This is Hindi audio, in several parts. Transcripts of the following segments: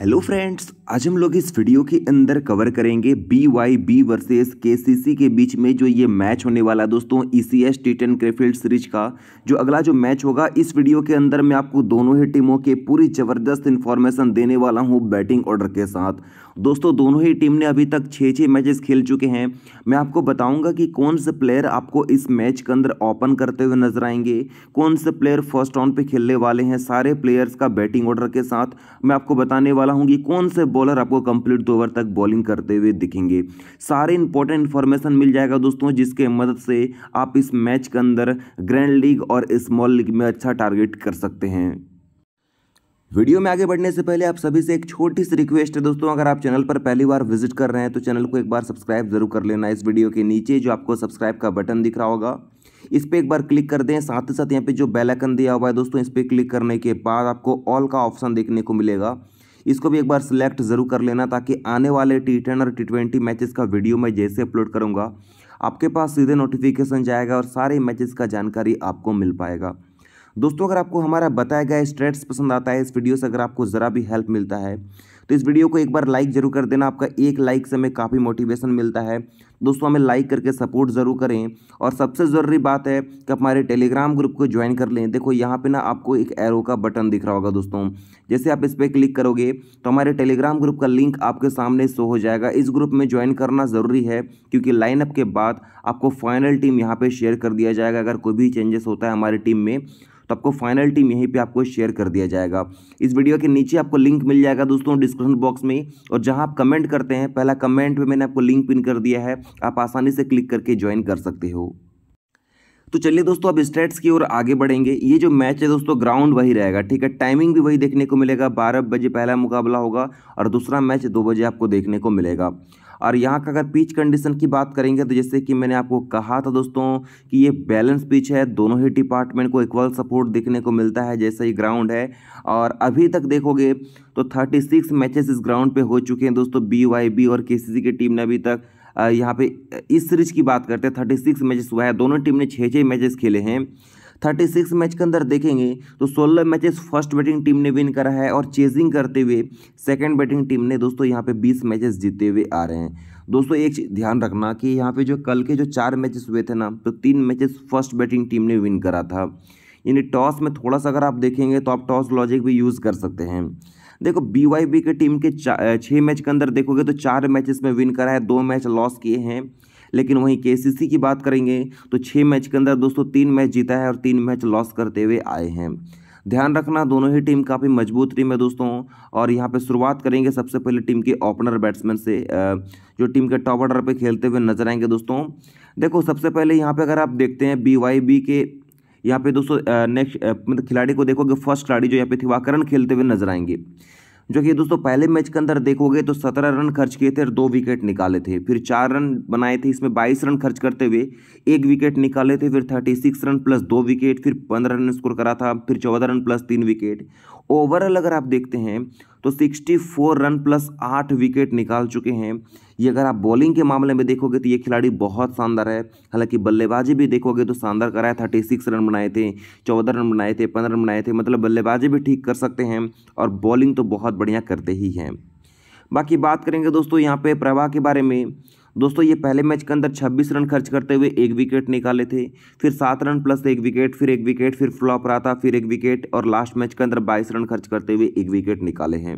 हेलो फ्रेंड्स आज हम लोग इस वीडियो के अंदर कवर करेंगे बी वाई बी वर्सेज के सी सी के बीच में जो ये मैच होने वाला दोस्तों E C S T ten Krefeld series का जो अगला जो मैच होगा इस वीडियो के अंदर मैं आपको दोनों ही टीमों के पूरी ज़बरदस्त इन्फॉर्मेशन देने वाला हूँ बैटिंग ऑर्डर के साथ दोस्तों दोनों ही टीम ने अभी तक छः छः मैचेस खेल चुके हैं मैं आपको बताऊँगा कि कौन से प्लेयर आपको इस मैच के अंदर ओपन करते हुए नजर आएंगे कौन से प्लेयर फर्स्ट राउंड पर खेलने वाले हैं सारे प्लेयर्स का बैटिंग ऑर्डर के साथ मैं आपको बताने वाला वाला हूँ कि कौन से बॉलर आपको कंप्लीट दो ओवर तक बॉलिंग करते हुए दिखेंगे सारे इंपॉर्टेंट इन्फॉर्मेशन मिल जाएगा दोस्तों जिसके मदद से आप इस मैच के अंदर ग्रैंड लीग और स्मॉल लीग में अच्छा टारगेट कर सकते हैं वीडियो में आगे बढ़ने से पहले आप सभी से एक छोटी सी रिक्वेस्ट है दोस्तों अगर आप चैनल पर पहली बार विजिट कर रहे हैं तो चैनल को एक बार सब्सक्राइब जरूर कर लेना इस वीडियो के नीचे जो आपको सब्सक्राइब का बटन दिख रहा होगा इस पर एक बार क्लिक कर दें साथ ही साथ यहां पे जो बेल आइकन दिया हुआ है दोस्तों इस पर क्लिक करने के बाद आपको ऑल का ऑप्शन देखने को मिलेगा इसको भी एक बार सिलेक्ट ज़रूर कर लेना ताकि आने वाले टी टेन और टी ट्वेंटी मैचेज़ का वीडियो मैं जैसे अपलोड करूँगा आपके पास सीधे नोटिफिकेशन जाएगा और सारे मैचेस का जानकारी आपको मिल पाएगा दोस्तों अगर आपको हमारा बताया गया स्ट्रेट्स पसंद आता है इस वीडियो से अगर आपको ज़रा भी हेल्प मिलता है तो इस वीडियो को एक बार लाइक जरूर कर देना आपका एक लाइक से हमें काफ़ी मोटिवेशन मिलता है दोस्तों हमें लाइक करके सपोर्ट ज़रूर करें और सबसे ज़रूरी बात है कि हमारे टेलीग्राम ग्रुप को ज्वाइन कर लें देखो यहाँ पे ना आपको एक एरो का बटन दिख रहा होगा दोस्तों जैसे आप इस पर क्लिक करोगे तो हमारे टेलीग्राम ग्रुप का लिंक आपके सामने शो हो जाएगा इस ग्रुप में ज्वाइन करना ज़रूरी है क्योंकि लाइनअप के बाद आपको फाइनल टीम यहाँ पर शेयर कर दिया जाएगा अगर कोई भी चेंजेस होता है हमारी टीम में तो आपको फाइनल टीम यहीं पे आपको शेयर कर दिया जाएगा इस वीडियो के नीचे आपको लिंक मिल जाएगा दोस्तों डिस्क्रिप्शन बॉक्स में और जहां आप कमेंट करते हैं पहला कमेंट में मैंने आपको लिंक पिन कर दिया है आप आसानी से क्लिक करके ज्वाइन कर सकते हो तो चलिए दोस्तों अब स्टेट्स की ओर आगे बढ़ेंगे ये जो मैच है दोस्तों ग्राउंड वही रहेगा ठीक है टाइमिंग भी वही देखने को मिलेगा बारह बजे पहला मुकाबला होगा और दूसरा मैच दो बजे आपको देखने को मिलेगा और यहाँ का अगर पिच कंडीशन की बात करेंगे तो जैसे कि मैंने आपको कहा था दोस्तों कि ये बैलेंस पिच है दोनों ही डिपार्टमेंट को इक्वल सपोर्ट देखने को मिलता है जैसा ही ग्राउंड है और अभी तक देखोगे तो थर्टी सिक्स मैचेस इस ग्राउंड पे हो चुके हैं दोस्तों बी वाई बी और के की टीम ने अभी तक यहाँ पे इस सीरीज की बात करते हैं थर्टी सिक्स मैचेस हुआ है दोनों टीम ने छः छः मैचेस खेले हैं थर्टी सिक्स मैच के अंदर देखेंगे तो सोलह मैचेस फर्स्ट बैटिंग टीम ने विन करा है और चेजिंग करते हुए सेकेंड बैटिंग टीम ने दोस्तों यहाँ पे बीस मैचेस जीते हुए आ रहे हैं दोस्तों एक चीज़ ध्यान रखना कि यहाँ पे जो कल के जो चार मैचेस हुए थे ना तो तीन मैचेस फर्स्ट बैटिंग टीम ने विन करा था यानी टॉस में थोड़ा सा अगर आप देखेंगे तो आप टॉस लॉजिक भी यूज़ कर सकते हैं देखो बी वाई बी के टीम के छः मैच के अंदर देखोगे तो चार मैचेस में विन करा है दो मैच लॉस किए हैं लेकिन वहीं के की बात करेंगे तो छः मैच के अंदर दोस्तों तीन मैच जीता है और तीन मैच लॉस करते हुए आए हैं ध्यान रखना दोनों ही टीम काफ़ी मजबूत टीम है दोस्तों और यहाँ पे शुरुआत करेंगे सबसे पहले टीम के ओपनर बैट्समैन से जो टीम के टॉप ऑर्डर पे खेलते हुए नजर आएंगे दोस्तों देखो सबसे पहले यहाँ पे अगर आप देखते हैं बी वाई बी के यहाँ पे दोस्तों नेक्स्ट मतलब खिलाड़ी को देखोगे फर्स्ट खिलाड़ी जो यहाँ पे थिवाकरण खेलते हुए नजर आएंगे जो कि दोस्तों पहले मैच के अंदर देखोगे तो सत्रह रन खर्च किए थे और दो विकेट निकाले थे फिर चार रन बनाए थे इसमें बाईस रन खर्च करते हुए एक विकेट निकाले थे फिर थर्टी सिक्स रन प्लस दो विकेट फिर पंद्रह रन स्कोर करा था फिर चौदह रन प्लस तीन विकेट ओवरऑल अगर आप देखते हैं तो 64 रन प्लस आठ विकेट निकाल चुके हैं ये अगर आप बॉलिंग के मामले में देखोगे तो ये खिलाड़ी बहुत शानदार है हालांकि बल्लेबाजी भी देखोगे तो शानदार कराया थर्टी सिक्स रन बनाए थे चौदह रन बनाए थे पंद्रह रन बनाए थे मतलब बल्लेबाजी भी ठीक कर सकते हैं और बॉलिंग तो बहुत बढ़िया करते ही हैं बाकी बात करेंगे दोस्तों यहाँ पे प्रवाह के बारे में दोस्तों ये पहले मैच के अंदर 26 रन खर्च करते हुए एक विकेट निकाले थे फिर सात रन प्लस एक विकेट फिर एक विकेट फिर फ्लॉप रहा था फिर एक विकेट और लास्ट मैच के अंदर बाईस रन खर्च करते हुए एक विकेट निकाले हैं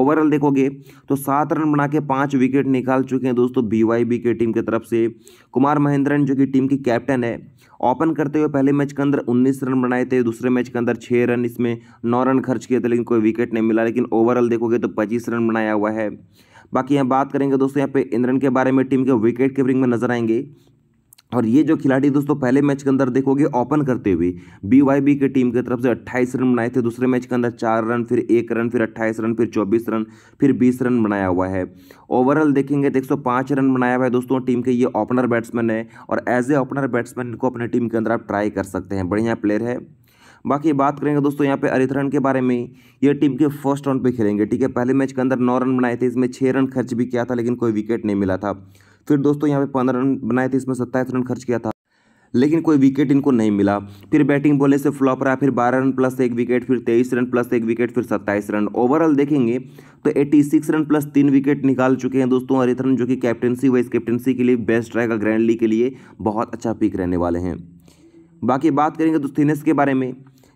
ओवरऑल देखोगे तो सात रन बना के पाँच विकेट निकाल चुके हैं दोस्तों बीवाईबी के टीम की तरफ से कुमार महेंद्रन जो कि टीम की कैप्टन है ओपन करते हुए पहले मैच के अंदर उन्नीस रन बनाए थे दूसरे मैच के अंदर छः रन इसमें नौ रन खर्च किए थे लेकिन कोई विकेट नहीं मिला लेकिन ओवरऑल देखोगे तो पच्चीस रन बनाया हुआ है बाकी यहाँ बात करेंगे दोस्तों यहाँ पे इंद्रन के बारे में टीम के विकेट कीपरिंग में नजर आएंगे और ये जो खिलाड़ी दोस्तों पहले मैच के अंदर देखोगे ओपन करते हुए बीवाईबी के टीम की तरफ से 28 रन बनाए थे दूसरे मैच के अंदर चार रन फिर एक रन फिर 28 रन फिर 24 रन फिर 20 रन बनाया हुआ है ओवरऑल देखेंगे तो एक रन बनाया हुआ है दोस्तों टीम के ये ओपनर बैट्समैन है और एज ए ओपनर बैट्समैन इनको अपने टीम के अंदर आप ट्राई कर सकते हैं बढ़िया प्लेयर है बाकी बात करेंगे दोस्तों यहाँ पे अरिथरन के बारे में ये टीम के फर्स्ट राउंड पे खेलेंगे ठीक है पहले मैच के अंदर नौ रन बनाए थे इसमें छः रन खर्च भी किया था लेकिन कोई विकेट नहीं मिला था फिर दोस्तों यहाँ पे पंद्रह रन बनाए थे इसमें सत्ताईस रन खर्च किया था लेकिन कोई विकेट इनको नहीं मिला फिर बैटिंग बोले से फ्लॉप रहा फिर 12 रन प्लस एक विकेट फिर 23 रन प्लस एक विकेट फिर 27 रन ओवरऑल देखेंगे तो 86 रन प्लस तीन विकेट निकाल चुके हैं दोस्तों अरिथरन जो कि कैप्टनसी वाइस कैप्टनसी के लिए बेस्ट रहेगा ग्रैंड लीग के लिए बहुत अच्छा पिक रहने वाले हैं बाकी बात करेंगे तो थिनेस के बारे में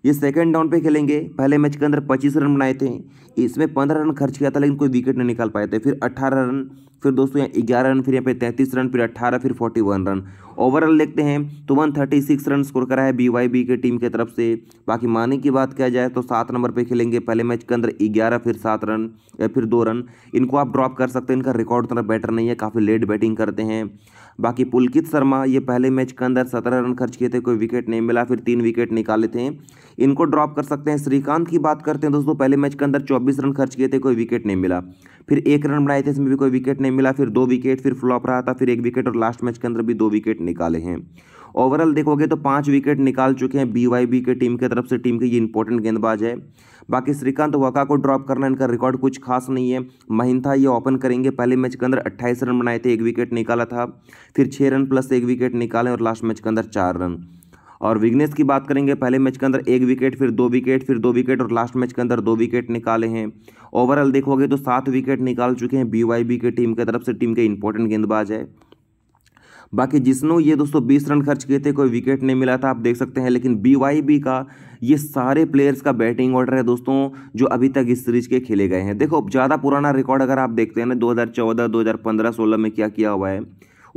ये सेकंड डाउन पे खेलेंगे पहले मैच के अंदर पच्चीस रन बनाए थे इसमें पंद्रह रन खर्च किया था लेकिन कोई विकेट नहीं निकाल पाए थे फिर अट्ठारह रन फिर दोस्तों यहाँ ग्यारह रन फिर यहाँ पे तैंतीस रन फिर अट्ठारह फिर फोर्टी वन रन ओवरऑल देखते हैं तो one thirty six run score करा है बी वाई बी के टीम की तरफ से बाकी माने की बात किया जाए तो सात नंबर पर खेलेंगे पहले मैच के अंदर ग्यारह फिर सात रन या फिर दो रन इनको आप ड्रॉप कर सकते हैं इनका रिकॉर्ड उतना बेटर नहीं है काफ़ी लेट बैटिंग करते हैं बाकी पुलकित शर्मा ये पहले मैच के अंदर सत्रह रन खर्च किए थे कोई विकेट नहीं मिला फिर तीन विकेट निकाले थे इनको ड्रॉप कर सकते हैं श्रीकांत की बात करते हैं दोस्तों पहले मैच के अंदर चौबीस रन खर्च किए थे कोई विकेट नहीं मिला फिर एक रन बनाए थे इसमें भी कोई विकेट नहीं मिला फिर दो विकेट फिर फ्लॉप रहा था फिर एक विकेट और लास्ट मैच के अंदर भी दो विकेट निकाले हैं ओवरऑल देखोगे तो पांच विकेट निकाल चुके हैं बीवाईबी के टीम की तरफ से टीम के ये इंपॉर्टेंट गेंदबाज है बाकी श्रीकांत वका को ड्रॉप करना इनका रिकॉर्ड कुछ खास नहीं है महिंथा ये ओपन करेंगे पहले मैच के अंदर अट्ठाईस रन बनाए थे एक विकेट निकाला था फिर छः रन प्लस एक विकेट निकाले और लास्ट मैच के अंदर चार रन और विग्नेस की बात करेंगे पहले मैच के अंदर एक विकेट फिर दो विकेट फिर दो विकेट और लास्ट मैच के अंदर दो विकेट निकाले हैं ओवरऑल देखोगे तो सात विकेट निकाल चुके हैं बीवाईबी के टीम की तरफ से टीम के इंपॉर्टेंट गेंदबाज है बाकी जिसनों ये दोस्तों बीस रन खर्च किए थे कोई विकेट नहीं मिला था आप देख सकते हैं लेकिन बी का ये सारे प्लेयर्स का बैटिंग ऑर्डर है दोस्तों जो अभी तक इस सीरीज के खेले गए हैं देखो ज़्यादा पुराना रिकॉर्ड अगर आप देखते हैं ना दो हज़ार 2015 में क्या किया हुआ है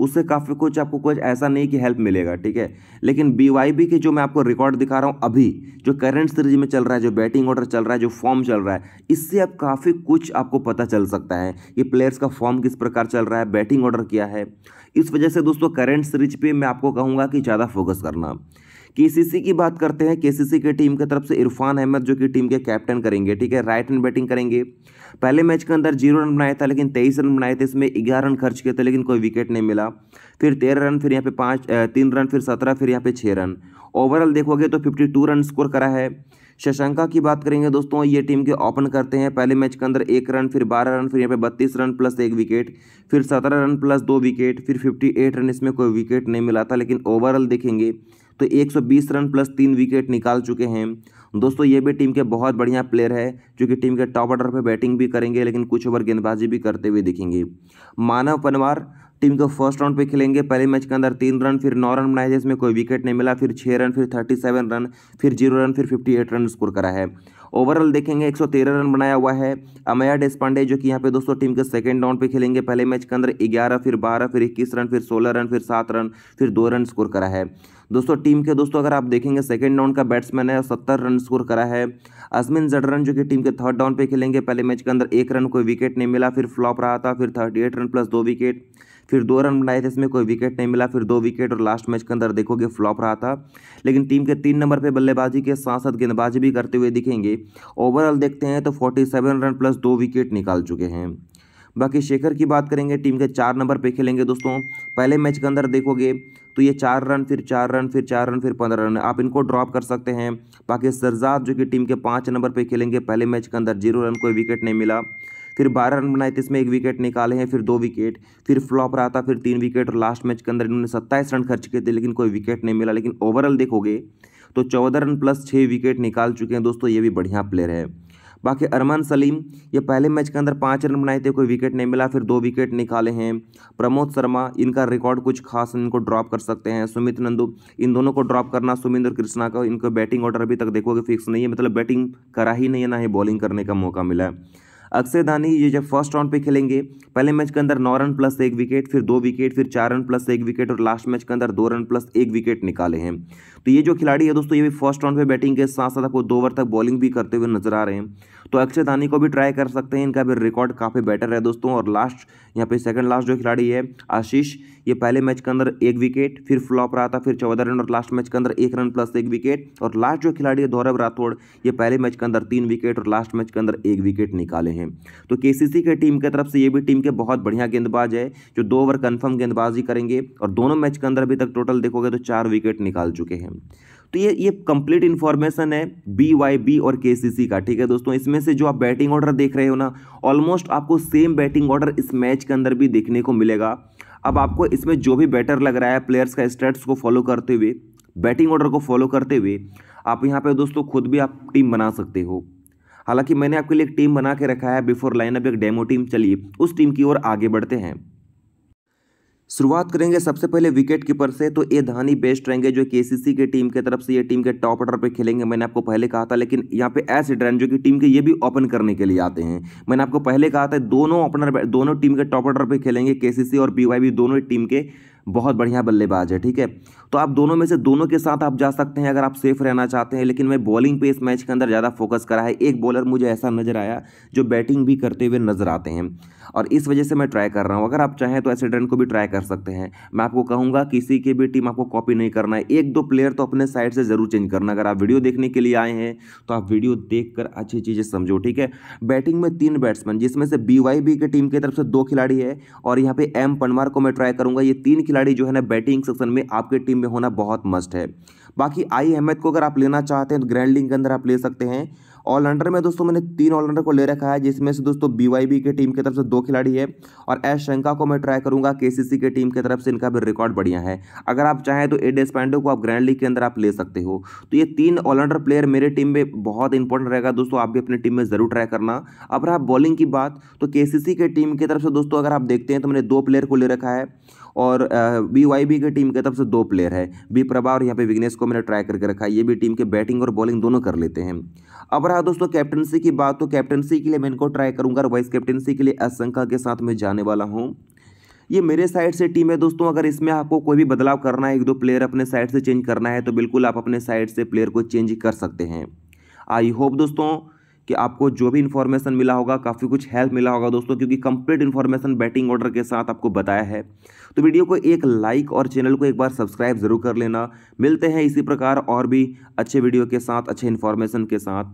उससे काफ़ी कुछ आपको कुछ ऐसा नहीं कि हेल्प मिलेगा ठीक है लेकिन बी के जो मैं आपको रिकॉर्ड दिखा रहा हूँ अभी जो करंट सीरीज में चल रहा है जो बैटिंग ऑर्डर चल रहा है जो फॉर्म चल रहा है इससे अब काफ़ी कुछ आपको पता चल सकता है कि प्लेयर्स का फॉर्म किस प्रकार चल रहा है बैटिंग ऑर्डर क्या है इस वजह से दोस्तों करेंट सीरीज पर मैं आपको कहूँगा कि ज़्यादा फोकस करना केसीसी की बात करते हैं केसीसी के टीम की तरफ से इरफान अहमद जो कि टीम के कैप्टन करेंगे ठीक है राइट हैंड बैटिंग करेंगे पहले मैच के अंदर जीरो रन बनाया था लेकिन तेईस रन बनाए थे इसमें ग्यारह रन खर्च किए थे लेकिन कोई विकेट नहीं मिला फिर तेरह रन फिर यहाँ पे पाँच तीन रन फिर सत्रह फिर यहाँ पे छः रन ओवरऑल देखोगे तो फिफ्टी टू रन स्कोर करा है शशंका की बात करेंगे दोस्तों ये टीम के ओपन करते हैं पहले मैच के अंदर एक रन फिर बारह रन फिर यहाँ पे बत्तीस रन प्लस एक विकेट फिर सत्रह रन प्लस दो विकेट फिर फिफ्टी एट रन इसमें कोई विकेट नहीं मिला था लेकिन ओवरऑल देखेंगे तो 120 रन प्लस तीन विकेट निकाल चुके हैं दोस्तों ये भी टीम के बहुत बढ़िया प्लेयर है जो कि टीम के टॉप ऑर्डर पर बैटिंग भी करेंगे लेकिन कुछ ओवर गेंदबाजी भी करते हुए दिखेंगे मानव पनवार टीम को फर्स्ट राउंड पे खेलेंगे पहले मैच के अंदर तीन रन फिर नौ रन बनाए जिसमें कोई विकेट नहीं मिला फिर छः रन फिर थर्टी सेवन रन फिर जीरो रन फिर फिफ्टी एट रन स्कोर करा है ओवरऑल देखेंगे 113 रन बनाया हुआ है अमया डेस्पांडे जो कि यहाँ पे दोस्तों टीम के सेकंड राउंड पे खेलेंगे पहले मैच के अंदर ग्यारह फिर बारह फिर इक्कीस रन फिर सोलह रन फिर सात रन फिर दो रन स्कोर करा है दोस्तों टीम के दोस्तों अगर आप देखेंगे सेकंड राउंड का बैट्समैन है सत्तर रन स्कोर करा है अजमिन जडरन जो कि टीम के थर्ड राउंड पे खेलेंगे पहले मैच के अंदर एक रन कोई विकेट नहीं मिला फिर फ्लॉप रहा था फिर थर्टी रन प्लस दो विकेट फिर दो रन बनाए थे इसमें कोई विकेट नहीं मिला फिर दो विकेट और लास्ट मैच के अंदर देखोगे फ्लॉप रहा था लेकिन टीम के तीन नंबर पर बल्लेबाजी के साथ साथ गेंदबाजी भी करते हुए दिखेंगे ओवरऑल देखते हैं तो फोर्टी रन प्लस दो विकेट निकाल चुके हैं बाकी शेखर की बात करेंगे टीम के चार नंबर पे खेलेंगे दोस्तों पहले मैच के अंदर देखोगे तो ये चार रन फिर चार रन फिर चार रन फिर पंद्रह रन आप इनको ड्रॉप कर सकते हैं बाकी सरजाद जो कि टीम के पाँच नंबर पे खेलेंगे पहले मैच के अंदर जीरो रन कोई विकेट नहीं मिला फिर बारह रन बनाए थे तो इसमें एक विकेट निकाले हैं फिर दो विकेट फिर फ्लॉप रहा था फिर तीन विकेट और लास्ट मैच के अंदर इन्होंने सत्ताईस रन खर्च किए थे लेकिन कोई विकेट नहीं मिला लेकिन ओवरऑल देखोगे तो चौदह रन प्लस छः विकेट निकाल चुके हैं दोस्तों ये भी बढ़िया प्लेयर है बाकी अरमान सलीम ये पहले मैच के अंदर पाँच रन बनाए थे कोई विकेट नहीं मिला फिर दो विकेट निकाले हैं प्रमोद शर्मा इनका रिकॉर्ड कुछ खास इनको ड्रॉप कर सकते हैं सुमित नंदू इन दोनों को ड्रॉप करना सुमित और कृष्णा का इनको बैटिंग ऑर्डर अभी तक देखोगे फिक्स नहीं है मतलब बैटिंग करा ही नहीं है ना ही बॉलिंग करने का मौका मिला है अक्षय धानी ये जब फर्स्ट राउंड पे खेलेंगे पहले मैच के अंदर नौ रन प्लस एक विकेट फिर दो विकेट फिर चार रन प्लस एक विकेट और लास्ट मैच के अंदर दो रन प्लस एक विकेट निकाले हैं तो ये जो खिलाड़ी है दोस्तों ये भी फर्स्ट राउंड पे बैटिंग के साथ साथ आपको दो ओवर तक बॉलिंग भी करते हुए नजर आ रहे हैं तो अक्षय धानी को भी ट्राई कर सकते हैं इनका भी रिकॉर्ड काफ़ी बेटर है दोस्तों और लास्ट यहाँ पे सेकंड लास्ट जो खिलाड़ी है आशीष ये पहले मैच के अंदर एक विकेट फिर फ्लॉप रहा था फिर चौदह रन और लास्ट मैच के अंदर एक रन प्लस एक विकेट और लास्ट जो खिलाड़ी है दौरव राठौड़ ये पहले मैच के अंदर तीन विकेट और लास्ट मैच के अंदर एक विकेट निकाले हैं हैं तो के की टीम की तरफ से ये भी टीम के बहुत बढ़िया गेंदबाज है जो दो ओवर कन्फर्म गेंदबाजी करेंगे और दोनों मैच के अंदर अभी तक टोटल देखोगे तो चार विकेट निकाल चुके हैं तो ये ये कंप्लीट इन्फॉर्मेशन है बी वाई बी और के सी सी का ठीक है दोस्तों इसमें से जो आप बैटिंग ऑर्डर देख रहे हो ना ऑलमोस्ट आपको सेम बैटिंग ऑर्डर इस मैच के अंदर भी देखने को मिलेगा अब आपको इसमें जो भी बैटर लग रहा है प्लेयर्स का स्टेट्स को फॉलो करते हुए बैटिंग ऑर्डर को फॉलो करते हुए आप यहाँ पे दोस्तों खुद भी आप टीम बना सकते हो हालांकि मैंने आपके लिए एक टीम बना के रखा है बिफोर लाइनअप एक डेमो टीम चलिए उस टीम की ओर आगे बढ़ते हैं शुरुआत करेंगे सबसे पहले विकेट कीपर से तो ये धानी बेस्ट रहेंगे जो के सी के टीम के तरफ से ये टीम के टॉप ऑर्डर पे खेलेंगे मैंने आपको पहले कहा था लेकिन यहाँ पे एस ड्रैन जो कि टीम के ये भी ओपन करने के लिए आते हैं मैंने आपको पहले कहा था दोनों ओपनर दोनों टीम के टॉप ऑर्डर पे खेलेंगे के और बी दोनों टीम के बहुत बढ़िया बल्लेबाज है ठीक है तो आप दोनों में से दोनों के साथ आप जा सकते हैं अगर आप सेफ रहना चाहते हैं लेकिन मैं बॉलिंग पे इस मैच के अंदर ज़्यादा फोकस करा है एक बॉलर मुझे ऐसा नज़र आया जो बैटिंग भी करते हुए नज़र आते हैं और इस वजह से मैं ट्राई कर रहा हूँ अगर आप चाहें तो एसिडन को भी ट्राई कर सकते हैं मैं आपको कहूँगा किसी की भी टीम आपको कॉपी नहीं करना है एक दो प्लेयर तो अपने साइड से ज़रूर चेंज करना अगर आप वीडियो देखने के लिए आए हैं तो आप वीडियो देख अच्छी चीज़ें समझो ठीक है बैटिंग में तीन बैट्समैन जिसमें से बी की टीम की तरफ से दो खिलाड़ी है और यहाँ पे एम पनवार को मैं ट्राई करूँगा ये तीन खिलाड़ी खिलाड़ी जो है ना बैटिंग सेक्शन में आपकी टीम में होना बहुत मस्ट है बाकी आई अहमद को अगर आप लेना चाहते हैं तो ग्रैंड लीग के अंदर आप ले सकते हैं ऑलराउंडर में दोस्तों मैंने तीन ऑलराउंडर को ले रखा है जिसमें से दोस्तों बीवाईबी के टीम की तरफ से दो खिलाड़ी है और एस शंका को मैं ट्राई करूंगा केसीसी के टीम की तरफ से इनका भी रिकॉर्ड बढ़िया है अगर आप चाहें तो एडेस पांडे को आप ग्रैंड लीग के अंदर आप ले सकते हो तो ये तीन ऑलराउंडर प्लेयर मेरे टीम में बहुत इंपॉर्टेंट रहेगा दोस्तों आप भी अपनी टीम में जरूर ट्राई करना अब रहा बॉलिंग की बात तो सी के टीम की तरफ से दोस्तों अगर आप देखते हैं तो मैंने दो प्लेयर को ले रखा है और बी के टीम की तरफ से दो प्लेयर है बी प्रभा और यहाँ पे विग्नेश को मैंने ट्राई करके रखा है ये भी टीम के बैटिंग और बॉलिंग दोनों कर लेते हैं अब रहा रहा दोस्तों कैप्टनसी की बात तो कैप्टनसी के लिए मैं इनको ट्राई करूंगा और वाइस कैप्टनसी के लिए आशंका के साथ मैं जाने वाला हूँ ये मेरे साइड से टीम है दोस्तों अगर इसमें आपको कोई भी बदलाव करना है एक दो प्लेयर अपने साइड से चेंज करना है तो बिल्कुल आप अपने साइड से प्लेयर को चेंज कर सकते हैं आई होप दोस्तों कि आपको जो भी इन्फॉर्मेशन मिला होगा काफ़ी कुछ हेल्प मिला होगा दोस्तों क्योंकि कंप्लीट इन्फॉर्मेशन बैटिंग ऑर्डर के साथ आपको बताया है तो वीडियो को एक लाइक और चैनल को एक बार सब्सक्राइब ज़रूर कर लेना मिलते हैं इसी प्रकार और भी अच्छे वीडियो के साथ अच्छे इन्फॉर्मेशन के साथ